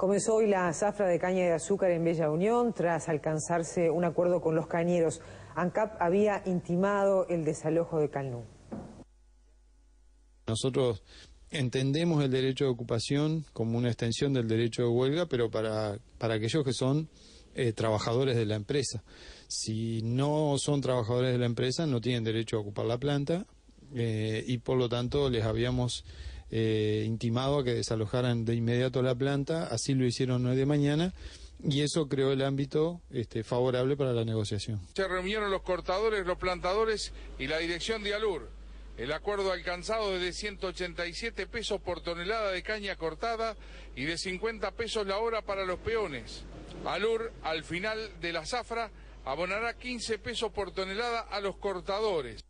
Comenzó hoy la zafra de caña de azúcar en Bella Unión tras alcanzarse un acuerdo con los cañeros. ANCAP había intimado el desalojo de Calnú. Nosotros entendemos el derecho de ocupación como una extensión del derecho de huelga, pero para, aquellos que son eh, trabajadores de la empresa. Si no son trabajadores de la empresa, no tienen derecho a ocupar la planta eh, y por lo tanto les habíamos eh, intimado a que desalojaran de inmediato la planta, así lo hicieron hoy de mañana. Y eso creó el ámbito este, favorable para la negociación. Se reunieron los cortadores, los plantadores y la dirección de Alur. El acuerdo alcanzado es de 187 pesos por tonelada de caña cortada y de 50 pesos la hora para los peones. Alur, al final de la zafra, abonará 15 pesos por tonelada a los cortadores.